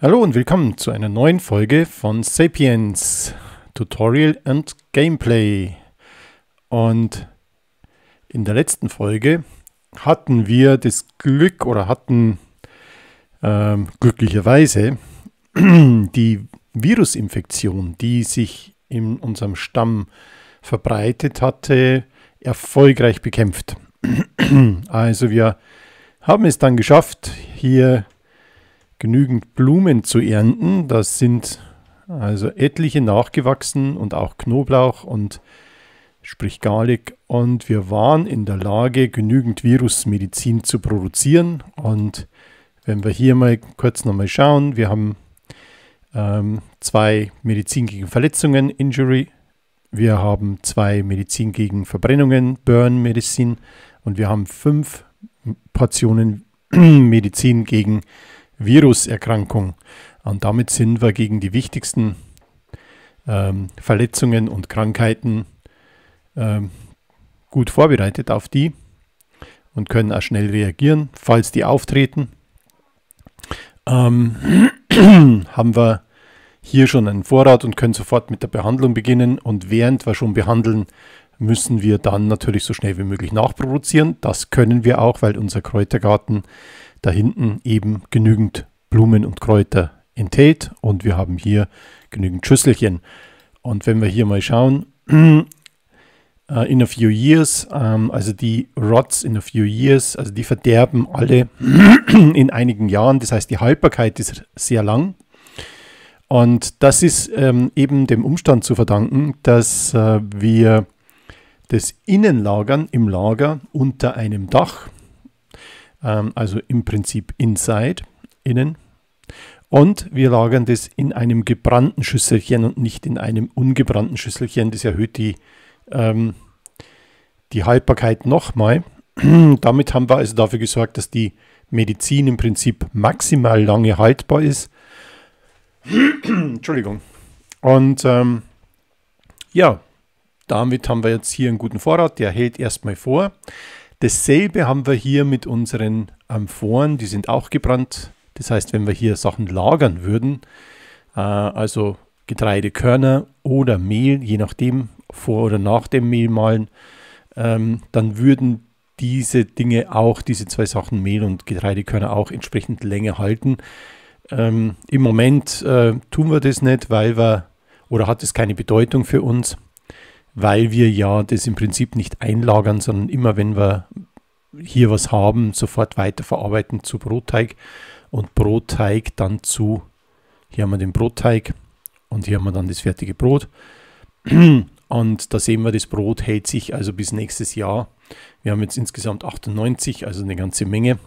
Hallo und willkommen zu einer neuen Folge von Sapiens Tutorial and Gameplay. Und in der letzten Folge hatten wir das Glück oder hatten ähm, glücklicherweise die Virusinfektion, die sich in unserem Stamm verbreitet hatte, erfolgreich bekämpft. Also wir haben es dann geschafft, hier genügend Blumen zu ernten. Das sind also etliche nachgewachsen und auch Knoblauch und sprich Garlic. Und wir waren in der Lage, genügend Virusmedizin zu produzieren. Und wenn wir hier mal kurz nochmal schauen, wir haben ähm, zwei Medizin gegen Verletzungen, Injury. Wir haben zwei Medizin gegen Verbrennungen, Burn Medizin. Und wir haben fünf Portionen Medizin gegen Verletzungen. Viruserkrankung. Und damit sind wir gegen die wichtigsten ähm, Verletzungen und Krankheiten ähm, gut vorbereitet auf die und können auch schnell reagieren, falls die auftreten. Ähm, haben wir hier schon einen Vorrat und können sofort mit der Behandlung beginnen. Und während wir schon behandeln, müssen wir dann natürlich so schnell wie möglich nachproduzieren. Das können wir auch, weil unser Kräutergarten da hinten eben genügend Blumen und Kräuter enthält und wir haben hier genügend Schüsselchen. Und wenn wir hier mal schauen, äh, in a few years, ähm, also die Rots in a few years, also die verderben alle in einigen Jahren. Das heißt, die Haltbarkeit ist sehr lang. Und das ist ähm, eben dem Umstand zu verdanken, dass äh, wir das Innenlagern im Lager unter einem Dach ähm, also im Prinzip inside, innen. Und wir lagern das in einem gebrannten Schüsselchen und nicht in einem ungebrannten Schüsselchen. Das erhöht die, ähm, die Haltbarkeit nochmal. Damit haben wir also dafür gesorgt, dass die Medizin im Prinzip maximal lange haltbar ist. Entschuldigung. Und ähm, ja, damit haben wir jetzt hier einen guten Vorrat, der hält erstmal vor. Dasselbe haben wir hier mit unseren Amphoren, ähm, die sind auch gebrannt. Das heißt, wenn wir hier Sachen lagern würden, äh, also Getreidekörner oder Mehl, je nachdem, vor oder nach dem Mehlmahlen, ähm, dann würden diese Dinge auch, diese zwei Sachen Mehl und Getreidekörner auch entsprechend länger halten. Ähm, Im Moment äh, tun wir das nicht, weil wir oder hat es keine Bedeutung für uns weil wir ja das im Prinzip nicht einlagern, sondern immer wenn wir hier was haben, sofort weiterverarbeiten zu Brotteig und Brotteig dann zu, hier haben wir den Brotteig und hier haben wir dann das fertige Brot. Und da sehen wir, das Brot hält sich also bis nächstes Jahr. Wir haben jetzt insgesamt 98, also eine ganze Menge.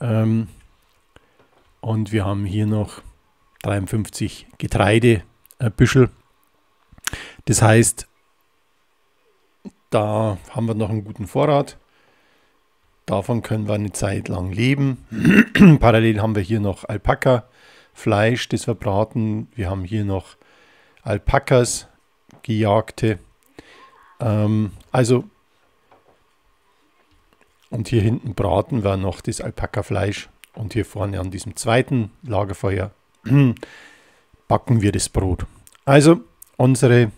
Ähm, und wir haben hier noch 53 Getreidebüschel. Das heißt, da haben wir noch einen guten Vorrat. Davon können wir eine Zeit lang leben. Parallel haben wir hier noch Alpaka-Fleisch, das wir braten. Wir haben hier noch Alpakas, gejagte. Ähm, also, und hier hinten braten wir noch das Alpaka-Fleisch. Und hier vorne an diesem zweiten Lagerfeuer backen wir das Brot. Also, unsere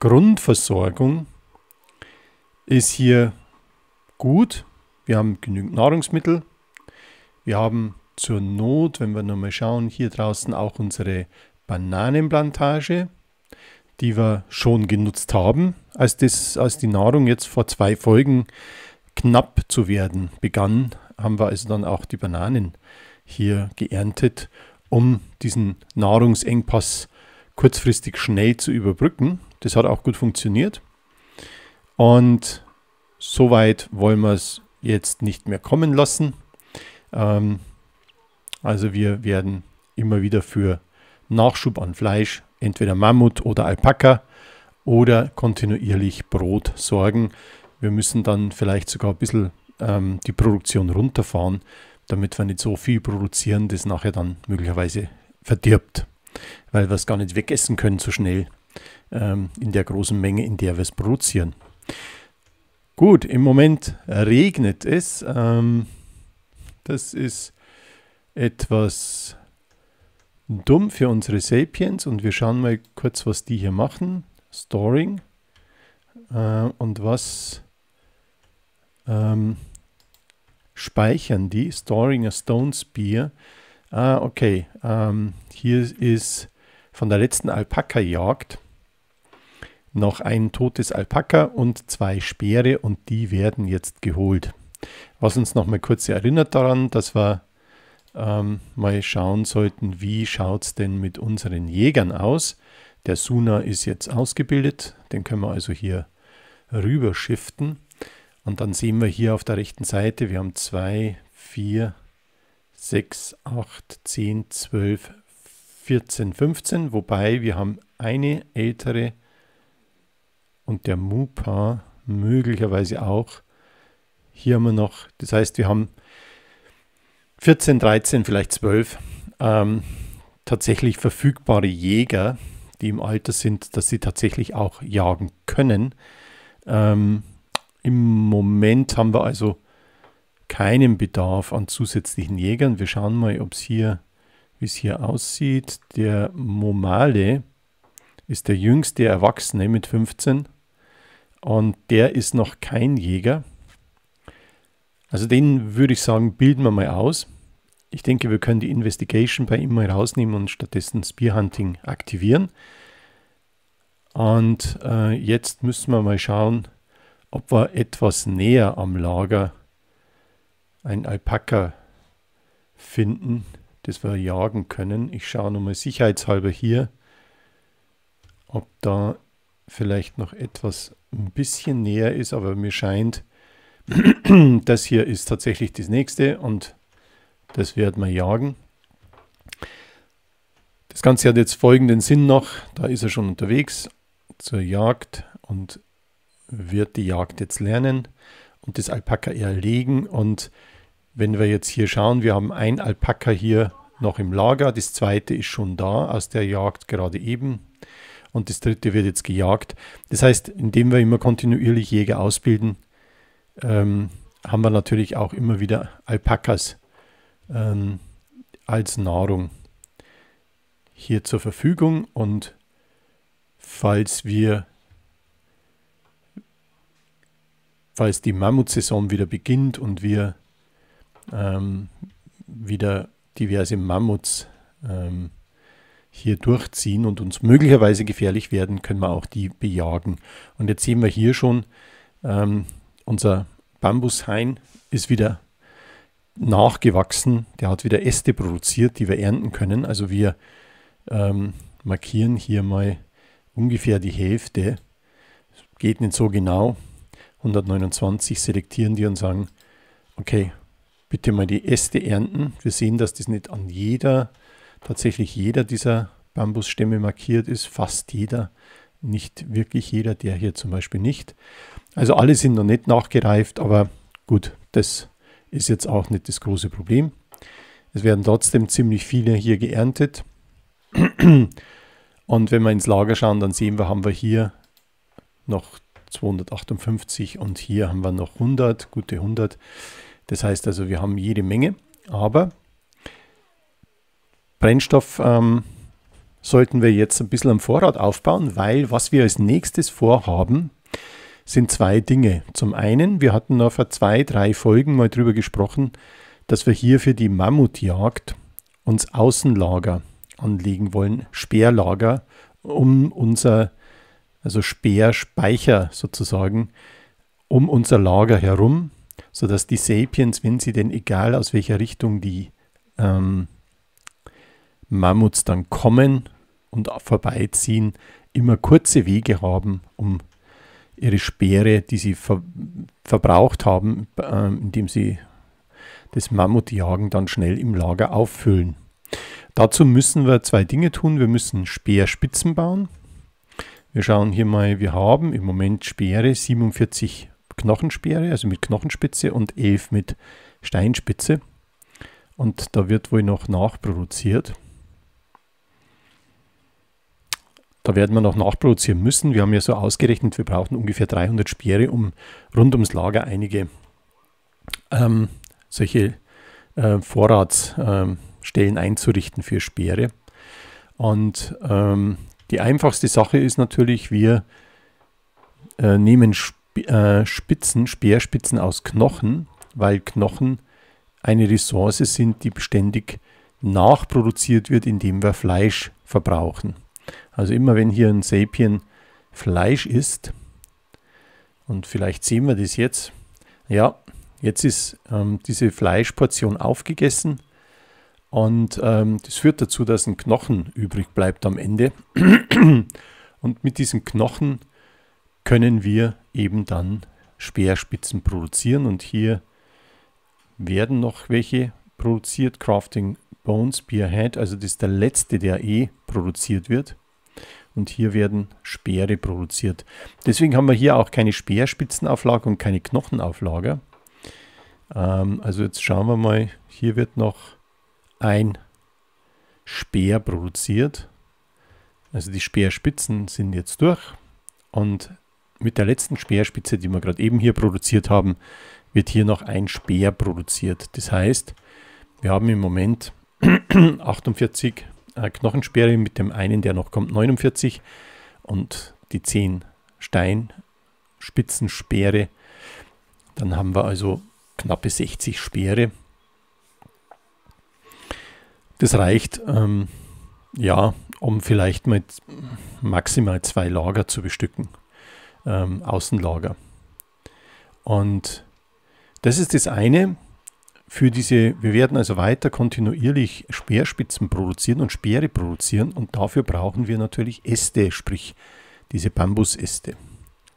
Grundversorgung ist hier gut. Wir haben genügend Nahrungsmittel. Wir haben zur Not, wenn wir nochmal schauen, hier draußen auch unsere Bananenplantage, die wir schon genutzt haben, als, das, als die Nahrung jetzt vor zwei Folgen knapp zu werden begann, haben wir also dann auch die Bananen hier geerntet, um diesen Nahrungsengpass kurzfristig schnell zu überbrücken. Das hat auch gut funktioniert. Und soweit wollen wir es jetzt nicht mehr kommen lassen. Ähm, also wir werden immer wieder für Nachschub an Fleisch, entweder Mammut oder Alpaka oder kontinuierlich Brot sorgen. Wir müssen dann vielleicht sogar ein bisschen ähm, die Produktion runterfahren, damit wir nicht so viel produzieren, das nachher dann möglicherweise verdirbt, weil wir es gar nicht wegessen können so schnell ähm, in der großen Menge, in der wir es produzieren. Gut, im Moment regnet es. Ähm, das ist etwas dumm für unsere Sapiens und wir schauen mal kurz, was die hier machen. Storing äh, und was ähm, speichern die? Storing a Stone Spear. Ah, okay. Ähm, hier ist von der letzten Alpaka-Jagd noch ein totes Alpaka und zwei Speere und die werden jetzt geholt. Was uns noch mal kurz erinnert daran, dass wir ähm, mal schauen sollten, wie schaut es denn mit unseren Jägern aus. Der Suna ist jetzt ausgebildet, den können wir also hier rüber shiften. Und dann sehen wir hier auf der rechten Seite, wir haben 2, 4, 6, 8, 10, 12, 14, 15, wobei wir haben eine ältere und der Mupa möglicherweise auch. Hier haben wir noch, das heißt, wir haben 14, 13, vielleicht 12 ähm, tatsächlich verfügbare Jäger, die im Alter sind, dass sie tatsächlich auch jagen können. Ähm, Im Moment haben wir also keinen Bedarf an zusätzlichen Jägern. Wir schauen mal, ob es hier, wie es hier aussieht. Der Momale, ist der jüngste Erwachsene mit 15 und der ist noch kein Jäger. Also den würde ich sagen, bilden wir mal aus. Ich denke, wir können die Investigation bei ihm mal rausnehmen und stattdessen Spearhunting aktivieren. Und äh, jetzt müssen wir mal schauen, ob wir etwas näher am Lager ein Alpaka finden, das wir jagen können. Ich schaue nochmal sicherheitshalber hier ob da vielleicht noch etwas ein bisschen näher ist, aber mir scheint, das hier ist tatsächlich das nächste und das werden wir jagen. Das Ganze hat jetzt folgenden Sinn noch, da ist er schon unterwegs zur Jagd und wird die Jagd jetzt lernen und das Alpaka erlegen und wenn wir jetzt hier schauen, wir haben ein Alpaka hier noch im Lager, das zweite ist schon da aus der Jagd gerade eben, und das dritte wird jetzt gejagt. Das heißt, indem wir immer kontinuierlich Jäger ausbilden, ähm, haben wir natürlich auch immer wieder Alpakas ähm, als Nahrung hier zur Verfügung und falls wir falls die Mammutsaison wieder beginnt und wir ähm, wieder diverse Mammuts ähm, hier durchziehen und uns möglicherweise gefährlich werden, können wir auch die bejagen. Und jetzt sehen wir hier schon, ähm, unser Bambushain ist wieder nachgewachsen. Der hat wieder Äste produziert, die wir ernten können. Also wir ähm, markieren hier mal ungefähr die Hälfte. Geht nicht so genau. 129 selektieren die und sagen, okay, bitte mal die Äste ernten. Wir sehen, dass das nicht an jeder tatsächlich jeder dieser Bambusstämme markiert ist, fast jeder, nicht wirklich jeder, der hier zum Beispiel nicht. Also alle sind noch nicht nachgereift, aber gut, das ist jetzt auch nicht das große Problem. Es werden trotzdem ziemlich viele hier geerntet. Und wenn wir ins Lager schauen, dann sehen wir, haben wir hier noch 258 und hier haben wir noch 100, gute 100. Das heißt also, wir haben jede Menge, aber Brennstoff ähm, sollten wir jetzt ein bisschen am Vorrat aufbauen, weil was wir als nächstes vorhaben, sind zwei Dinge. Zum einen, wir hatten noch vor zwei, drei Folgen mal drüber gesprochen, dass wir hier für die Mammutjagd uns Außenlager anlegen wollen, Speerlager, um unser, also Speerspeicher sozusagen, um unser Lager herum, sodass die Sapiens, wenn sie denn egal aus welcher Richtung die ähm, Mammuts dann kommen und vorbeiziehen, immer kurze Wege haben, um ihre Speere, die sie ver verbraucht haben, äh, indem sie das Mammutjagen dann schnell im Lager auffüllen. Dazu müssen wir zwei Dinge tun. Wir müssen Speerspitzen bauen. Wir schauen hier mal, wir haben im Moment Speere, 47 Knochenspeere, also mit Knochenspitze und 11 mit Steinspitze. Und da wird wohl noch nachproduziert. Da werden wir noch nachproduzieren müssen. Wir haben ja so ausgerechnet, wir brauchen ungefähr 300 Speere, um rund ums Lager einige ähm, solche äh, Vorratsstellen ähm, einzurichten für Speere. Und ähm, die einfachste Sache ist natürlich, wir äh, nehmen Sp äh, Spitzen, Speerspitzen aus Knochen, weil Knochen eine Ressource sind, die beständig nachproduziert wird, indem wir Fleisch verbrauchen. Also immer wenn hier ein Sapien Fleisch isst, und vielleicht sehen wir das jetzt, ja, jetzt ist ähm, diese Fleischportion aufgegessen und ähm, das führt dazu, dass ein Knochen übrig bleibt am Ende. Und mit diesem Knochen können wir eben dann Speerspitzen produzieren und hier werden noch welche produziert. Crafting Bone Spearhead, also das ist der letzte, der eh produziert wird. Und hier werden Speere produziert. Deswegen haben wir hier auch keine Speerspitzenauflage und keine Knochenauflage. Ähm, also jetzt schauen wir mal, hier wird noch ein Speer produziert. Also die Speerspitzen sind jetzt durch. Und mit der letzten Speerspitze, die wir gerade eben hier produziert haben, wird hier noch ein Speer produziert. Das heißt, wir haben im Moment 48 äh, Knochensperre mit dem einen, der noch kommt, 49 und die 10 Steinspitzensperre. Dann haben wir also knappe 60 Speere. Das reicht, ähm, ja, um vielleicht mit maximal zwei Lager zu bestücken. Ähm, Außenlager. Und das ist das eine für diese, wir werden also weiter kontinuierlich Speerspitzen produzieren und Speere produzieren und dafür brauchen wir natürlich Äste, sprich diese Bambusäste.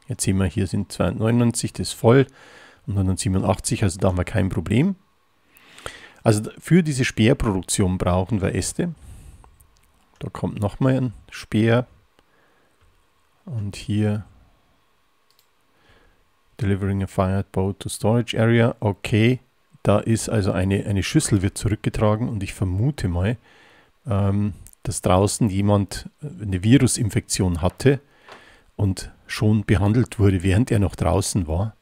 Jetzt sehen wir, hier sind 299, das ist voll und 187, also da haben wir kein Problem. Also für diese Speerproduktion brauchen wir Äste. Da kommt nochmal ein Speer und hier Delivering a fired boat to storage area. Okay, da ist also eine, eine Schüssel wird zurückgetragen und ich vermute mal, ähm, dass draußen jemand äh, eine Virusinfektion hatte und schon behandelt wurde, während er noch draußen war.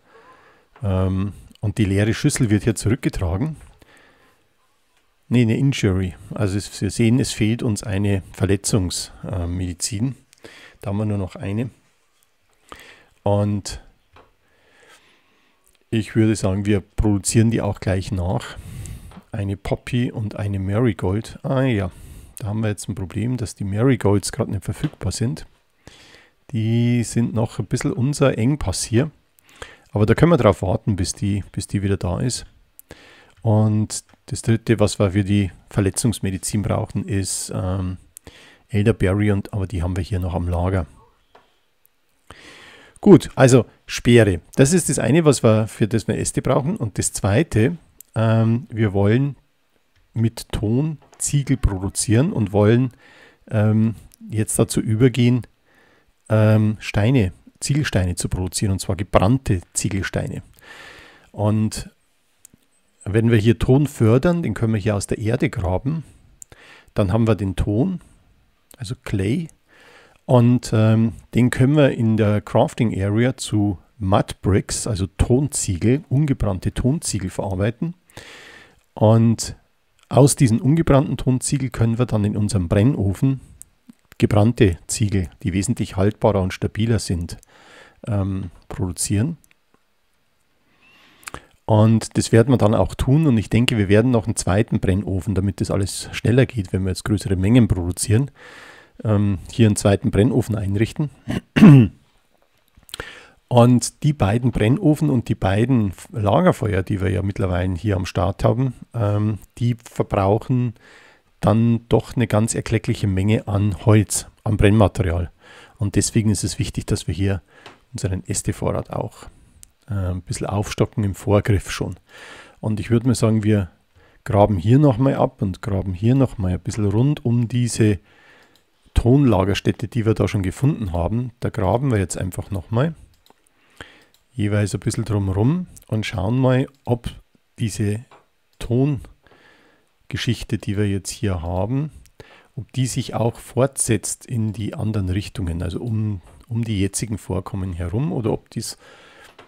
Ähm, und die leere Schüssel wird hier zurückgetragen. Ne, eine Injury. Also es, wir sehen, es fehlt uns eine Verletzungsmedizin. Äh, da haben wir nur noch eine. Und ich würde sagen, wir produzieren die auch gleich nach. Eine Poppy und eine Marigold. Ah ja, da haben wir jetzt ein Problem, dass die Marigolds gerade nicht verfügbar sind. Die sind noch ein bisschen unser Engpass hier. Aber da können wir drauf warten, bis die, bis die wieder da ist. Und das dritte, was wir für die Verletzungsmedizin brauchen, ist ähm, Elderberry, und, aber die haben wir hier noch am Lager. Gut, also Speere. Das ist das eine, was wir für das wir Äste brauchen. Und das zweite, ähm, wir wollen mit Ton Ziegel produzieren und wollen ähm, jetzt dazu übergehen, ähm, Steine, Ziegelsteine zu produzieren, und zwar gebrannte Ziegelsteine. Und wenn wir hier Ton fördern, den können wir hier aus der Erde graben, dann haben wir den Ton, also Clay, und ähm, den können wir in der Crafting Area zu Mud Bricks, also Tonziegel, ungebrannte Tonziegel verarbeiten. Und aus diesen ungebrannten Tonziegel können wir dann in unserem Brennofen gebrannte Ziegel, die wesentlich haltbarer und stabiler sind, ähm, produzieren. Und das werden wir dann auch tun und ich denke, wir werden noch einen zweiten Brennofen, damit das alles schneller geht, wenn wir jetzt größere Mengen produzieren, ähm, hier einen zweiten Brennofen einrichten. Und die beiden Brennofen und die beiden Lagerfeuer, die wir ja mittlerweile hier am Start haben, ähm, die verbrauchen dann doch eine ganz erkleckliche Menge an Holz, an Brennmaterial. Und deswegen ist es wichtig, dass wir hier unseren Ästevorrat auch äh, ein bisschen aufstocken im Vorgriff schon. Und ich würde mal sagen, wir graben hier nochmal ab und graben hier nochmal ein bisschen rund um diese Tonlagerstätte, die wir da schon gefunden haben, da graben wir jetzt einfach nochmal jeweils ein bisschen drumherum und schauen mal, ob diese Tongeschichte, die wir jetzt hier haben, ob die sich auch fortsetzt in die anderen Richtungen, also um, um die jetzigen Vorkommen herum oder ob dies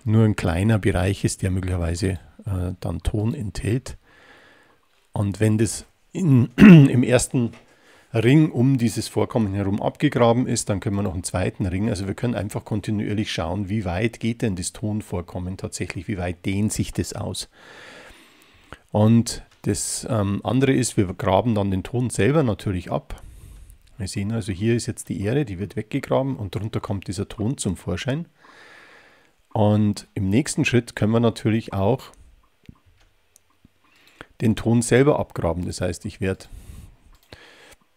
nur ein kleiner Bereich ist, der möglicherweise äh, dann Ton enthält. Und wenn das in, im ersten Ring um dieses Vorkommen herum abgegraben ist, dann können wir noch einen zweiten Ring. Also wir können einfach kontinuierlich schauen, wie weit geht denn das Tonvorkommen tatsächlich, wie weit dehnt sich das aus. Und das ähm, andere ist, wir graben dann den Ton selber natürlich ab. Wir sehen also, hier ist jetzt die Erde, die wird weggegraben und darunter kommt dieser Ton zum Vorschein. Und im nächsten Schritt können wir natürlich auch den Ton selber abgraben. Das heißt, ich werde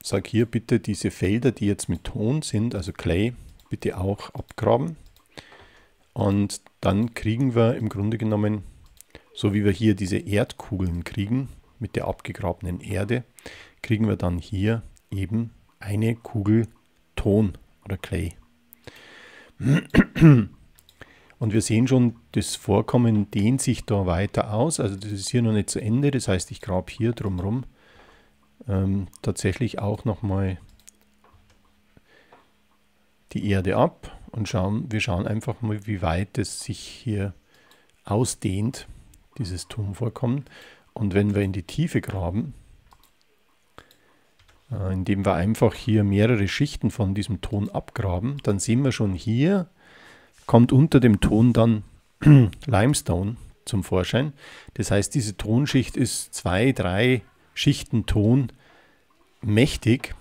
sag hier bitte diese Felder, die jetzt mit Ton sind, also Clay, bitte auch abgraben. Und dann kriegen wir im Grunde genommen, so wie wir hier diese Erdkugeln kriegen, mit der abgegrabenen Erde, kriegen wir dann hier eben eine Kugel Ton oder Clay. Und wir sehen schon, das Vorkommen dehnt sich da weiter aus. Also das ist hier noch nicht zu Ende. Das heißt, ich grabe hier drumherum ähm, tatsächlich auch nochmal die Erde ab und schauen, wir schauen einfach mal, wie weit es sich hier ausdehnt, dieses Turmvorkommen. Und wenn wir in die Tiefe graben, äh, indem wir einfach hier mehrere Schichten von diesem Ton abgraben, dann sehen wir schon hier, kommt unter dem Ton dann Limestone zum Vorschein. Das heißt, diese Tonschicht ist zwei, drei Schichtenton mächtig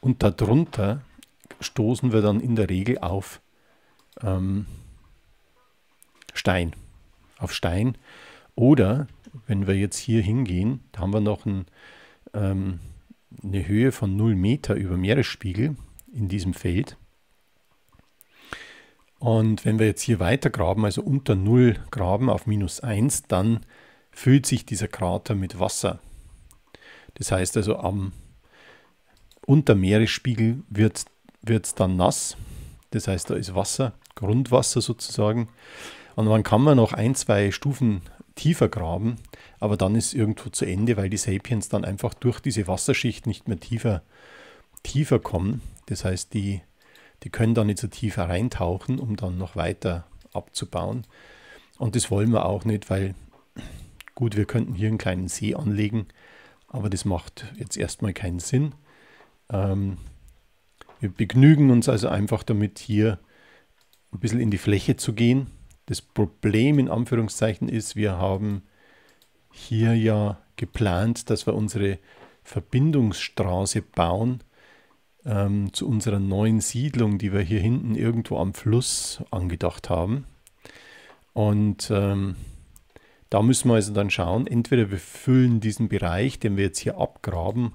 und darunter stoßen wir dann in der Regel auf ähm, Stein. Auf Stein. Oder wenn wir jetzt hier hingehen, da haben wir noch ein, ähm, eine Höhe von 0 Meter über Meeresspiegel in diesem Feld. Und wenn wir jetzt hier weiter graben, also unter 0 graben auf minus 1, dann füllt sich dieser Krater mit Wasser. Das heißt also, am unter Meeresspiegel wird es dann nass. Das heißt, da ist Wasser, Grundwasser sozusagen. Und dann kann man noch ein, zwei Stufen tiefer graben, aber dann ist irgendwo zu Ende, weil die Sapiens dann einfach durch diese Wasserschicht nicht mehr tiefer, tiefer kommen. Das heißt, die, die können dann nicht so tief reintauchen, um dann noch weiter abzubauen. Und das wollen wir auch nicht, weil gut, wir könnten hier einen kleinen See anlegen, aber das macht jetzt erstmal keinen Sinn. Ähm, wir begnügen uns also einfach damit, hier ein bisschen in die Fläche zu gehen. Das Problem in Anführungszeichen ist, wir haben hier ja geplant, dass wir unsere Verbindungsstraße bauen ähm, zu unserer neuen Siedlung, die wir hier hinten irgendwo am Fluss angedacht haben. Und ähm, da müssen wir also dann schauen, entweder wir füllen diesen Bereich, den wir jetzt hier abgraben,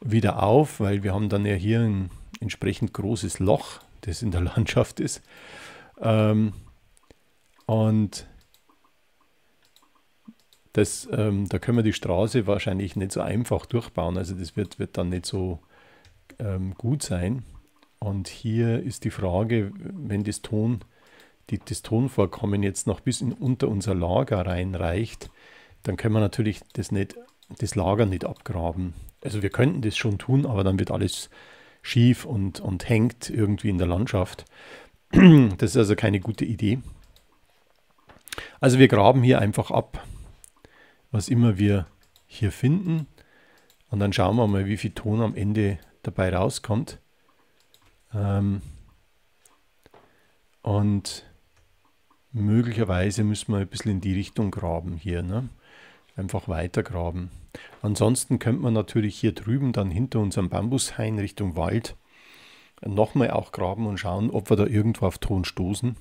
wieder auf, weil wir haben dann ja hier ein entsprechend großes Loch, das in der Landschaft ist. Ähm, und das, ähm, da können wir die Straße wahrscheinlich nicht so einfach durchbauen. Also das wird, wird dann nicht so ähm, gut sein. Und hier ist die Frage, wenn das Ton die, das Tonvorkommen jetzt noch bis in, unter unser Lager reinreicht, dann können wir natürlich das, nicht, das Lager nicht abgraben. Also wir könnten das schon tun, aber dann wird alles schief und, und hängt irgendwie in der Landschaft. Das ist also keine gute Idee. Also wir graben hier einfach ab, was immer wir hier finden. Und dann schauen wir mal, wie viel Ton am Ende dabei rauskommt. Ähm, und möglicherweise müssen wir ein bisschen in die Richtung graben hier. Ne? Einfach weiter graben. Ansonsten könnte man natürlich hier drüben dann hinter unserem Bambushain Richtung Wald nochmal auch graben und schauen, ob wir da irgendwo auf Ton stoßen.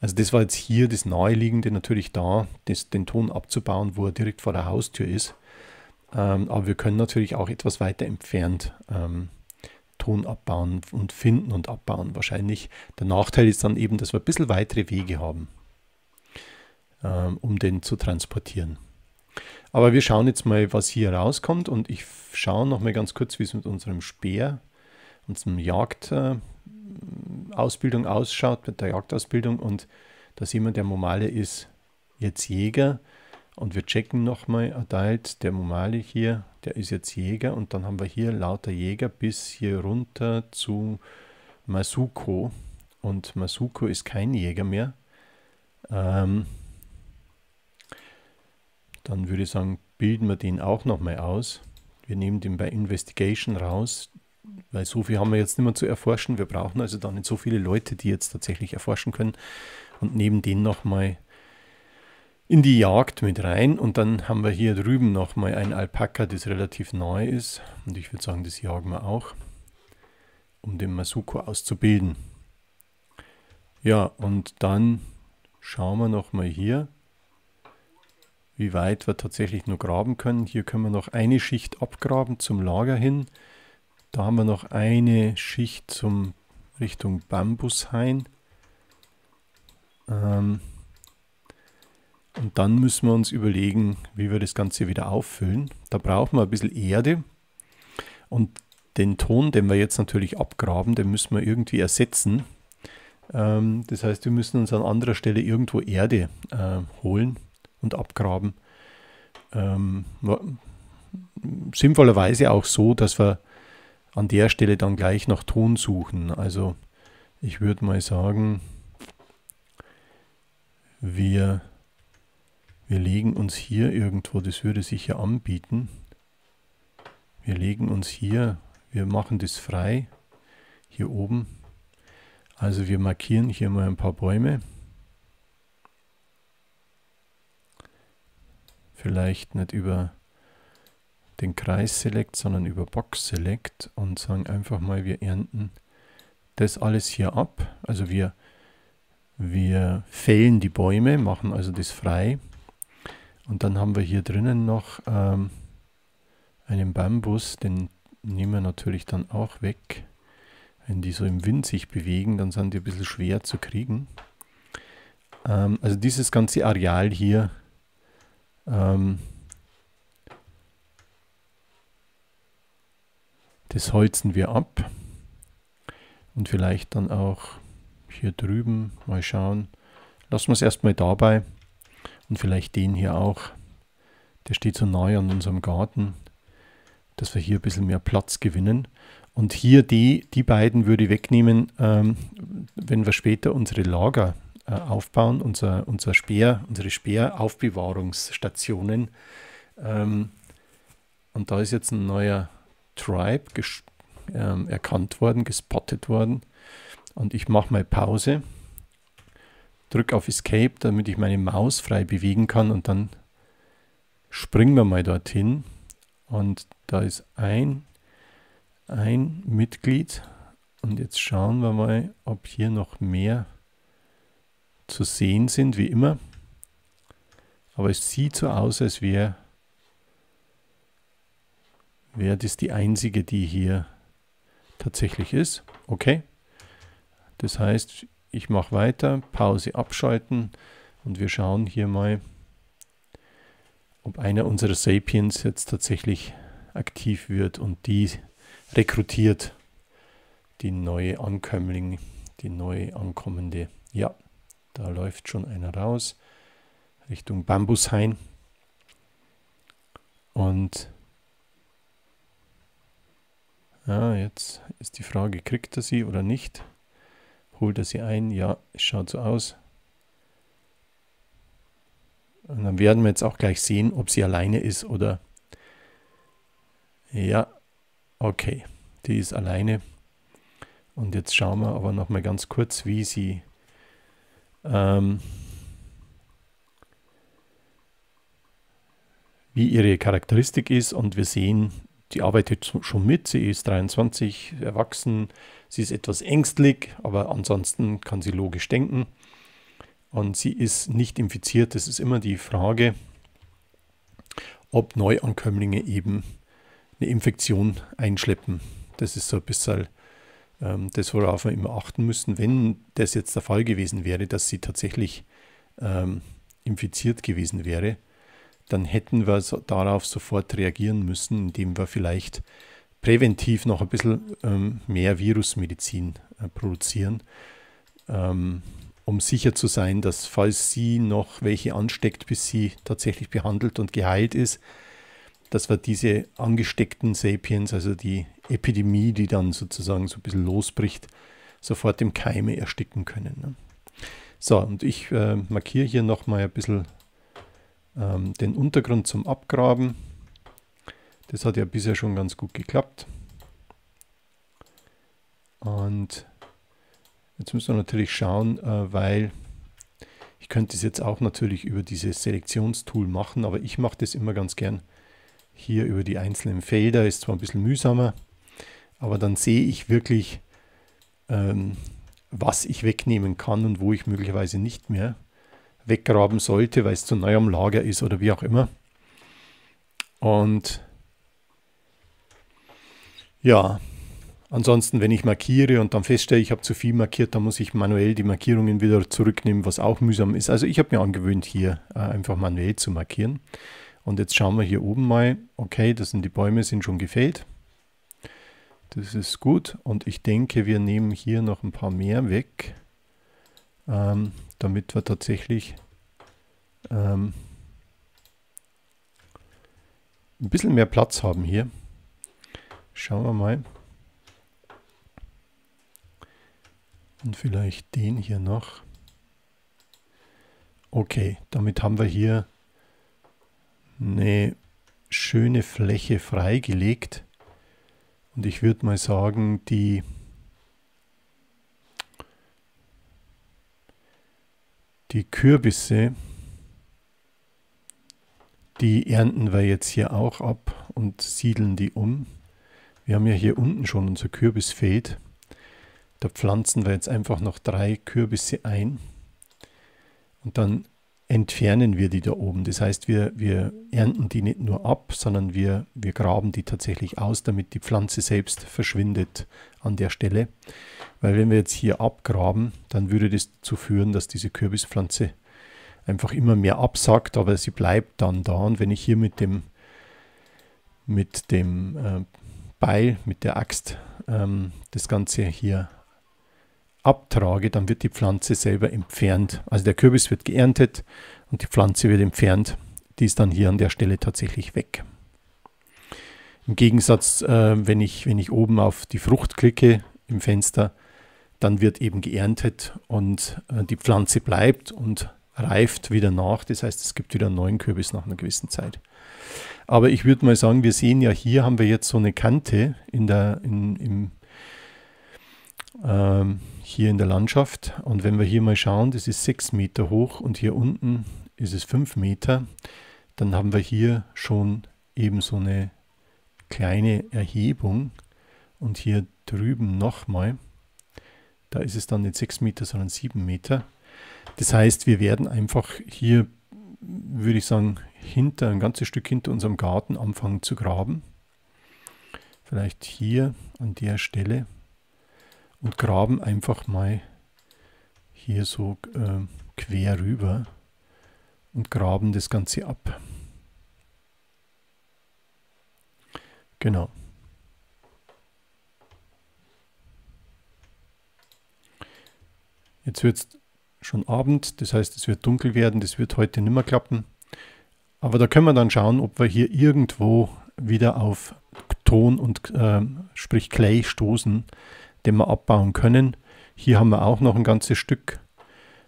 Also das war jetzt hier das Naheliegende natürlich da, das, den Ton abzubauen, wo er direkt vor der Haustür ist. Ähm, aber wir können natürlich auch etwas weiter entfernt ähm, Ton abbauen und finden und abbauen wahrscheinlich. Der Nachteil ist dann eben, dass wir ein bisschen weitere Wege haben, ähm, um den zu transportieren. Aber wir schauen jetzt mal, was hier rauskommt und ich schaue noch mal ganz kurz, wie es mit unserem Speer, unserem Jagdausbildung äh, ausschaut, mit der Jagdausbildung und dass jemand, der Momale ist, jetzt Jäger, und wir checken nochmal, erteilt der Momali hier, der ist jetzt Jäger und dann haben wir hier lauter Jäger bis hier runter zu Masuko. Und Masuko ist kein Jäger mehr. Ähm, dann würde ich sagen, bilden wir den auch nochmal aus. Wir nehmen den bei Investigation raus, weil so viel haben wir jetzt nicht mehr zu erforschen. Wir brauchen also da nicht so viele Leute, die jetzt tatsächlich erforschen können. Und nehmen den nochmal mal in die Jagd mit rein. Und dann haben wir hier drüben nochmal ein Alpaka, das relativ neu ist. Und ich würde sagen, das jagen wir auch, um den Masuko auszubilden. Ja, und dann schauen wir nochmal hier, wie weit wir tatsächlich nur graben können. Hier können wir noch eine Schicht abgraben zum Lager hin. Da haben wir noch eine Schicht zum Richtung Bambushain. Ähm, und dann müssen wir uns überlegen, wie wir das Ganze wieder auffüllen. Da brauchen wir ein bisschen Erde. Und den Ton, den wir jetzt natürlich abgraben, den müssen wir irgendwie ersetzen. Ähm, das heißt, wir müssen uns an anderer Stelle irgendwo Erde äh, holen und abgraben. Ähm, sinnvollerweise auch so, dass wir an der Stelle dann gleich nach Ton suchen. Also ich würde mal sagen, wir wir legen uns hier irgendwo, das würde sich ja anbieten. Wir legen uns hier, wir machen das frei, hier oben. Also wir markieren hier mal ein paar Bäume. Vielleicht nicht über den Kreis Select, sondern über Box Select und sagen einfach mal, wir ernten das alles hier ab. Also wir, wir fällen die Bäume, machen also das frei. Und dann haben wir hier drinnen noch ähm, einen Bambus, den nehmen wir natürlich dann auch weg. Wenn die so im Wind sich bewegen, dann sind die ein bisschen schwer zu kriegen. Ähm, also dieses ganze Areal hier ähm, das holzen wir ab und vielleicht dann auch hier drüben mal schauen. Lassen wir es erstmal dabei. Und vielleicht den hier auch. Der steht so nahe an unserem Garten, dass wir hier ein bisschen mehr Platz gewinnen. Und hier die, die beiden würde ich wegnehmen, ähm, wenn wir später unsere Lager äh, aufbauen, unser, unser Speer, unsere Speeraufbewahrungsstationen. Ähm, und da ist jetzt ein neuer Tribe ähm, erkannt worden, gespottet worden. Und ich mache mal Pause drücke auf Escape, damit ich meine Maus frei bewegen kann und dann springen wir mal dorthin. Und da ist ein, ein Mitglied. Und jetzt schauen wir mal, ob hier noch mehr zu sehen sind, wie immer. Aber es sieht so aus, als wäre wär das die einzige, die hier tatsächlich ist. Okay. Das heißt, ich mache weiter, Pause abschalten und wir schauen hier mal, ob einer unserer Sapiens jetzt tatsächlich aktiv wird und die rekrutiert, die neue Ankömmling, die neue Ankommende. Ja, da läuft schon einer raus Richtung Bambushain und ja, ah, jetzt ist die Frage, kriegt er sie oder nicht? Holt er sie ein? Ja, es schaut so aus. Und dann werden wir jetzt auch gleich sehen, ob sie alleine ist oder... Ja, okay. Die ist alleine. Und jetzt schauen wir aber nochmal ganz kurz, wie sie... Ähm, wie ihre Charakteristik ist und wir sehen, die arbeitet schon mit, sie ist 23, erwachsen, sie ist etwas ängstlich, aber ansonsten kann sie logisch denken. Und sie ist nicht infiziert, das ist immer die Frage, ob Neuankömmlinge eben eine Infektion einschleppen. Das ist so ein bisschen ähm, das, worauf wir immer achten müssen, wenn das jetzt der Fall gewesen wäre, dass sie tatsächlich ähm, infiziert gewesen wäre dann hätten wir so darauf sofort reagieren müssen, indem wir vielleicht präventiv noch ein bisschen ähm, mehr Virusmedizin äh, produzieren, ähm, um sicher zu sein, dass falls sie noch welche ansteckt, bis sie tatsächlich behandelt und geheilt ist, dass wir diese angesteckten Sapiens, also die Epidemie, die dann sozusagen so ein bisschen losbricht, sofort im Keime ersticken können. Ne? So, und ich äh, markiere hier nochmal ein bisschen ähm, den Untergrund zum Abgraben. Das hat ja bisher schon ganz gut geklappt. Und jetzt müssen wir natürlich schauen, äh, weil ich könnte es jetzt auch natürlich über dieses Selektionstool machen, aber ich mache das immer ganz gern hier über die einzelnen Felder. Ist zwar ein bisschen mühsamer, aber dann sehe ich wirklich, ähm, was ich wegnehmen kann und wo ich möglicherweise nicht mehr weggraben sollte, weil es zu neu am Lager ist oder wie auch immer. Und ja, ansonsten, wenn ich markiere und dann feststelle, ich habe zu viel markiert, dann muss ich manuell die Markierungen wieder zurücknehmen, was auch mühsam ist. Also ich habe mir angewöhnt, hier äh, einfach manuell zu markieren. Und jetzt schauen wir hier oben mal, okay, das sind die Bäume, sind schon gefällt. Das ist gut und ich denke, wir nehmen hier noch ein paar mehr weg ähm, damit wir tatsächlich ähm, ein bisschen mehr Platz haben hier. Schauen wir mal. Und vielleicht den hier noch. Okay, damit haben wir hier eine schöne Fläche freigelegt. Und ich würde mal sagen, die Die Kürbisse, die ernten wir jetzt hier auch ab und siedeln die um. Wir haben ja hier unten schon unser Kürbisfeld. Da pflanzen wir jetzt einfach noch drei Kürbisse ein. Und dann entfernen wir die da oben. Das heißt, wir, wir ernten die nicht nur ab, sondern wir, wir graben die tatsächlich aus, damit die Pflanze selbst verschwindet an der Stelle. Weil wenn wir jetzt hier abgraben, dann würde das dazu führen, dass diese Kürbispflanze einfach immer mehr absackt, aber sie bleibt dann da. Und wenn ich hier mit dem, mit dem äh, Beil, mit der Axt ähm, das Ganze hier abtrage, dann wird die Pflanze selber entfernt. Also der Kürbis wird geerntet und die Pflanze wird entfernt. Die ist dann hier an der Stelle tatsächlich weg. Im Gegensatz, äh, wenn, ich, wenn ich oben auf die Frucht klicke im Fenster, dann wird eben geerntet und äh, die Pflanze bleibt und reift wieder nach. Das heißt, es gibt wieder einen neuen Kürbis nach einer gewissen Zeit. Aber ich würde mal sagen, wir sehen ja hier haben wir jetzt so eine Kante in der, in, im, ähm, hier in der Landschaft. Und wenn wir hier mal schauen, das ist 6 Meter hoch und hier unten ist es 5 Meter, dann haben wir hier schon eben so eine kleine Erhebung. Und hier drüben nochmal, da ist es dann nicht 6 Meter, sondern 7 Meter. Das heißt, wir werden einfach hier, würde ich sagen, hinter ein ganzes Stück hinter unserem Garten anfangen zu graben. Vielleicht hier an der Stelle und graben einfach mal hier so äh, quer rüber und graben das Ganze ab. Genau. Jetzt wird es schon Abend, das heißt es wird dunkel werden, das wird heute nicht mehr klappen. Aber da können wir dann schauen, ob wir hier irgendwo wieder auf Ton und äh, sprich Clay stoßen, den wir abbauen können. Hier haben wir auch noch ein ganzes Stück.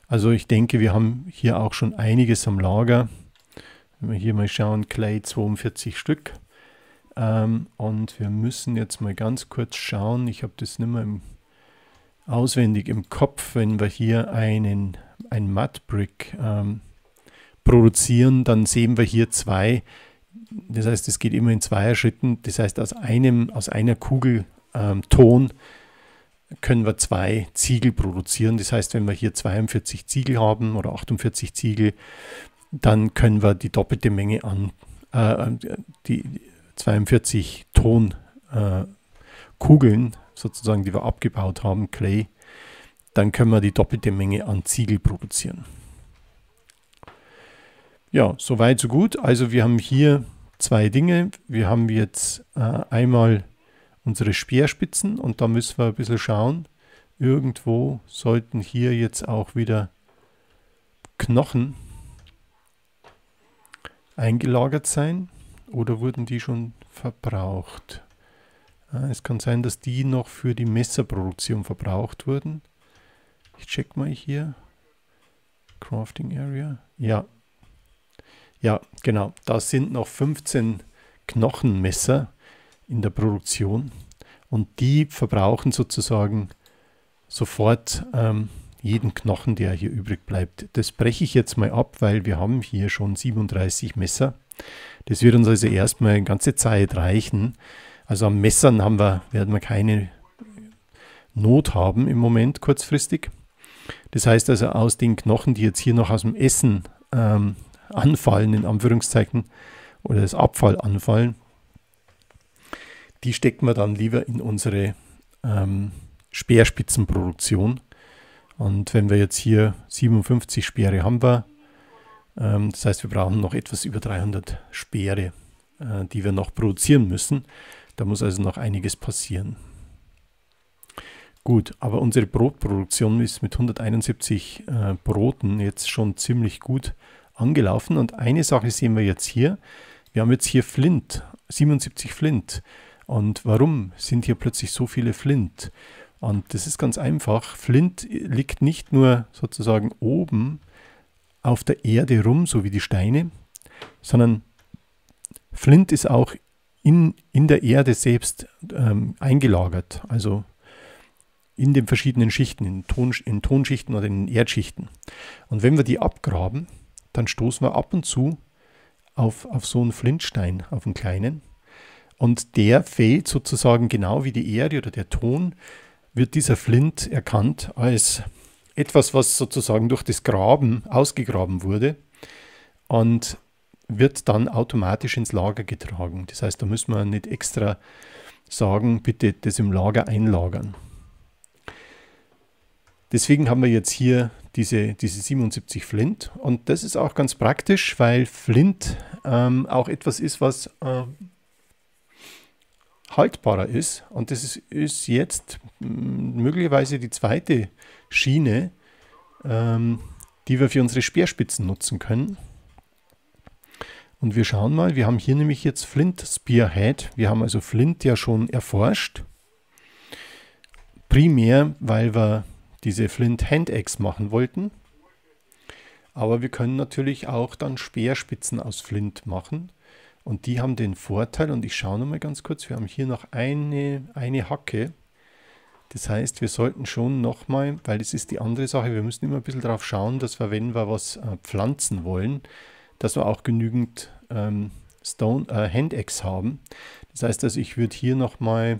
Also ich denke, wir haben hier auch schon einiges am Lager. Wenn wir hier mal schauen, Clay 42 Stück. Ähm, und wir müssen jetzt mal ganz kurz schauen. Ich habe das nicht mehr im, auswendig im Kopf. Wenn wir hier einen, ein Mudbrick ähm, produzieren, dann sehen wir hier zwei. Das heißt, es geht immer in zweier Schritten. Das heißt, aus, einem, aus einer Kugel ähm, Ton können wir zwei Ziegel produzieren. Das heißt, wenn wir hier 42 Ziegel haben oder 48 Ziegel, dann können wir die doppelte Menge an, äh, die 42 Tonkugeln, äh, sozusagen, die wir abgebaut haben, Clay, dann können wir die doppelte Menge an Ziegel produzieren. Ja, so weit, so gut. Also wir haben hier zwei Dinge. Wir haben jetzt äh, einmal unsere Speerspitzen und da müssen wir ein bisschen schauen. Irgendwo sollten hier jetzt auch wieder Knochen eingelagert sein oder wurden die schon verbraucht? Äh, es kann sein, dass die noch für die Messerproduktion verbraucht wurden. Ich check mal hier. Crafting Area. Ja. Ja, genau. Da sind noch 15 Knochenmesser in der Produktion und die verbrauchen sozusagen sofort ähm, jeden Knochen, der hier übrig bleibt. Das breche ich jetzt mal ab, weil wir haben hier schon 37 Messer. Das wird uns also erstmal eine ganze Zeit reichen. Also am Messern haben wir, werden wir keine Not haben im Moment kurzfristig. Das heißt also aus den Knochen, die jetzt hier noch aus dem Essen ähm, anfallen, in Anführungszeichen, oder das Abfall anfallen, die stecken wir dann lieber in unsere ähm, Speerspitzenproduktion. Und wenn wir jetzt hier 57 Speere haben wir, ähm, das heißt wir brauchen noch etwas über 300 Speere, äh, die wir noch produzieren müssen. Da muss also noch einiges passieren. Gut, aber unsere Brotproduktion ist mit 171 äh, Broten jetzt schon ziemlich gut angelaufen. Und eine Sache sehen wir jetzt hier. Wir haben jetzt hier Flint, 77 Flint. Und warum sind hier plötzlich so viele Flint? Und das ist ganz einfach. Flint liegt nicht nur sozusagen oben auf der Erde rum, so wie die Steine, sondern Flint ist auch in, in der Erde selbst ähm, eingelagert, also in den verschiedenen Schichten, in, Ton, in Tonschichten oder in Erdschichten. Und wenn wir die abgraben, dann stoßen wir ab und zu auf, auf so einen Flintstein, auf einen kleinen. Und der fällt sozusagen genau wie die Erde oder der Ton, wird dieser Flint erkannt als etwas, was sozusagen durch das Graben ausgegraben wurde und wird dann automatisch ins Lager getragen. Das heißt, da müssen wir nicht extra sagen, bitte das im Lager einlagern. Deswegen haben wir jetzt hier diese, diese 77 Flint und das ist auch ganz praktisch, weil Flint ähm, auch etwas ist, was äh, haltbarer ist. Und das ist, ist jetzt mm, möglicherweise die zweite Schiene, ähm, die wir für unsere Speerspitzen nutzen können. Und wir schauen mal, wir haben hier nämlich jetzt Flint Spearhead. Wir haben also Flint ja schon erforscht. Primär, weil wir diese Flint Hand Eggs machen wollten. Aber wir können natürlich auch dann Speerspitzen aus Flint machen. Und die haben den Vorteil, und ich schaue nochmal ganz kurz, wir haben hier noch eine, eine Hacke. Das heißt, wir sollten schon nochmal, weil das ist die andere Sache, wir müssen immer ein bisschen darauf schauen, dass wir, wenn wir was äh, pflanzen wollen, dass wir auch genügend ähm, Stone, äh, Hand-Eggs haben. Das heißt, also ich würde hier nochmal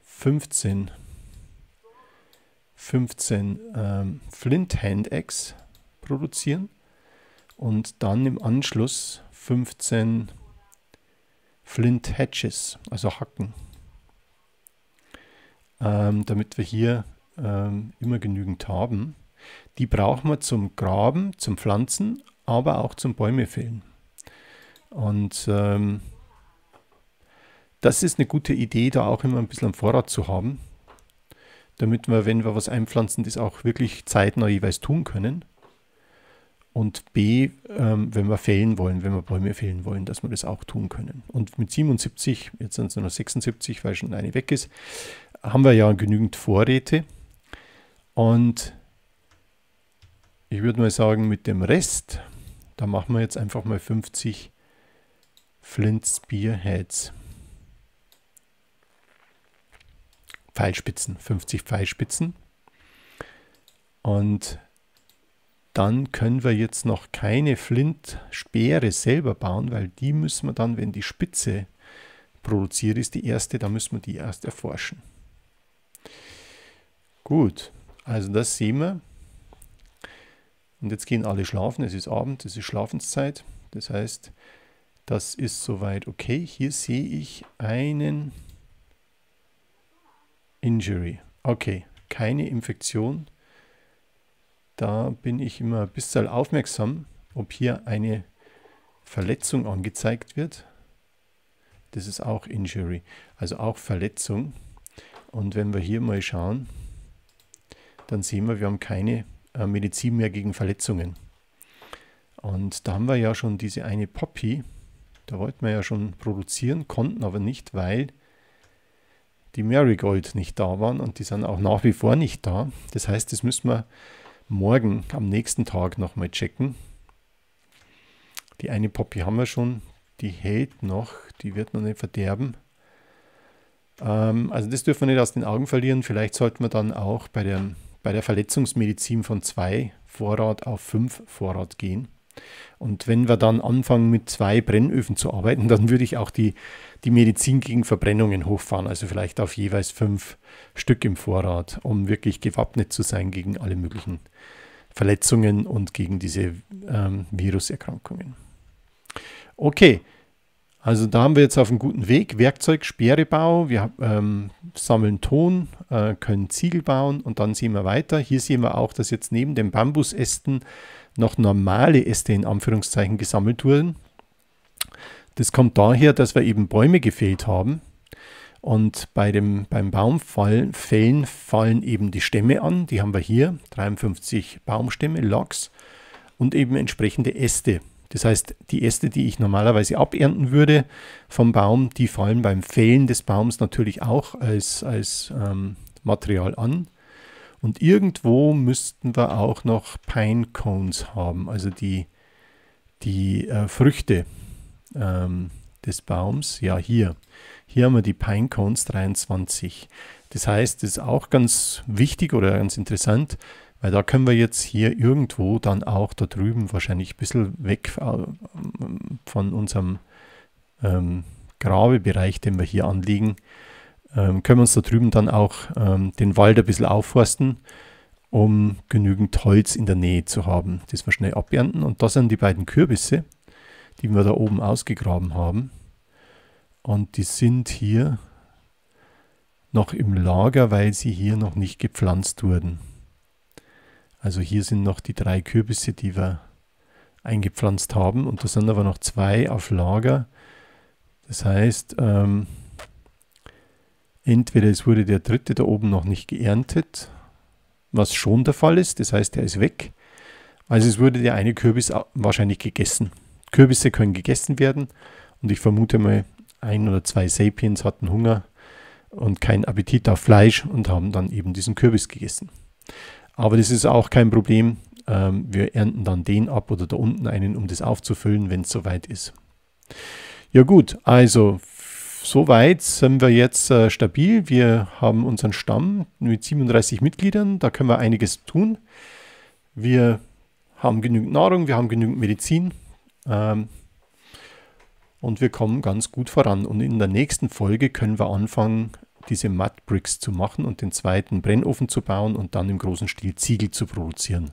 15, 15 ähm, Flint-Hand-Eggs produzieren und dann im Anschluss 15 Flint Hatches, also Hacken, ähm, damit wir hier ähm, immer genügend haben. Die brauchen wir zum Graben, zum Pflanzen, aber auch zum Bäume fällen. Und ähm, das ist eine gute Idee, da auch immer ein bisschen am Vorrat zu haben, damit wir, wenn wir was einpflanzen, das auch wirklich zeitnah jeweils tun können und B, ähm, wenn wir fällen wollen, wenn wir Bäume fällen wollen, dass wir das auch tun können. Und mit 77, jetzt sind es nur noch 76, weil schon eine weg ist, haben wir ja genügend Vorräte. Und ich würde mal sagen, mit dem Rest, da machen wir jetzt einfach mal 50 Flint Spearheads. Pfeilspitzen, 50 Pfeilspitzen. Und dann können wir jetzt noch keine Flintspeere selber bauen, weil die müssen wir dann, wenn die Spitze produziert ist, die erste, da müssen wir die erst erforschen. Gut, also das sehen wir. Und jetzt gehen alle schlafen, es ist Abend, es ist Schlafenszeit. Das heißt, das ist soweit okay. Hier sehe ich einen Injury. Okay, keine Infektion. Da bin ich immer ein bisschen aufmerksam, ob hier eine Verletzung angezeigt wird. Das ist auch Injury, also auch Verletzung. Und wenn wir hier mal schauen, dann sehen wir, wir haben keine äh, Medizin mehr gegen Verletzungen. Und da haben wir ja schon diese eine Poppy, da wollten wir ja schon produzieren, konnten aber nicht, weil die Marigold nicht da waren und die sind auch nach wie vor nicht da. Das heißt, das müssen wir morgen am nächsten Tag nochmal checken. Die eine Poppy haben wir schon, die hält noch, die wird noch nicht verderben. Ähm, also das dürfen wir nicht aus den Augen verlieren. Vielleicht sollten wir dann auch bei der, bei der Verletzungsmedizin von 2 Vorrat auf 5 Vorrat gehen. Und wenn wir dann anfangen, mit zwei Brennöfen zu arbeiten, dann würde ich auch die, die Medizin gegen Verbrennungen hochfahren. Also vielleicht auf jeweils fünf Stück im Vorrat, um wirklich gewappnet zu sein gegen alle möglichen Verletzungen und gegen diese ähm, Viruserkrankungen. Okay, also da haben wir jetzt auf einem guten Weg Werkzeug, Sperrebau, wir ähm, sammeln Ton, äh, können Ziegel bauen und dann sehen wir weiter. Hier sehen wir auch, dass jetzt neben den Bambusästen noch normale Äste in Anführungszeichen gesammelt wurden. Das kommt daher, dass wir eben Bäume gefällt haben. Und bei dem, beim Baumfällen fallen eben die Stämme an. Die haben wir hier, 53 Baumstämme, Lachs und eben entsprechende Äste. Das heißt, die Äste, die ich normalerweise abernten würde vom Baum, die fallen beim Fällen des Baums natürlich auch als, als ähm, Material an. Und irgendwo müssten wir auch noch Pine Cones haben, also die, die äh, Früchte ähm, des Baums. Ja, hier. Hier haben wir die Pine Cones 23. Das heißt, das ist auch ganz wichtig oder ganz interessant, weil da können wir jetzt hier irgendwo dann auch da drüben wahrscheinlich ein bisschen weg äh, von unserem ähm, Grabebereich, den wir hier anlegen, ähm, können wir uns da drüben dann auch ähm, den Wald ein bisschen aufforsten, um genügend Holz in der Nähe zu haben, das wir schnell abernten. Und das sind die beiden Kürbisse, die wir da oben ausgegraben haben. Und die sind hier noch im Lager, weil sie hier noch nicht gepflanzt wurden. Also hier sind noch die drei Kürbisse, die wir eingepflanzt haben. Und da sind aber noch zwei auf Lager. Das heißt, ähm, Entweder es wurde der dritte da oben noch nicht geerntet, was schon der Fall ist, das heißt, er ist weg. Also es wurde der eine Kürbis wahrscheinlich gegessen. Kürbisse können gegessen werden und ich vermute mal, ein oder zwei Sapiens hatten Hunger und keinen Appetit auf Fleisch und haben dann eben diesen Kürbis gegessen. Aber das ist auch kein Problem. Ähm, wir ernten dann den ab oder da unten einen, um das aufzufüllen, wenn es soweit ist. Ja gut, also soweit sind wir jetzt äh, stabil. Wir haben unseren Stamm mit 37 Mitgliedern. Da können wir einiges tun. Wir haben genügend Nahrung, wir haben genügend Medizin. Ähm, und wir kommen ganz gut voran. Und in der nächsten Folge können wir anfangen, diese Mud Bricks zu machen und den zweiten Brennofen zu bauen und dann im großen Stil Ziegel zu produzieren.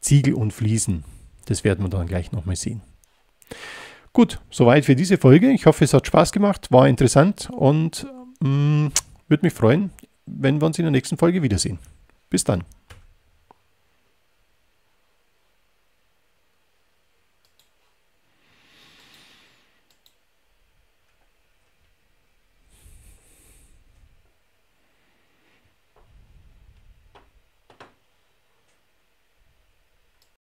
Ziegel und Fliesen, das werden wir dann gleich nochmal sehen. Gut, soweit für diese Folge. Ich hoffe, es hat Spaß gemacht, war interessant und mm, würde mich freuen, wenn wir uns in der nächsten Folge wiedersehen. Bis dann.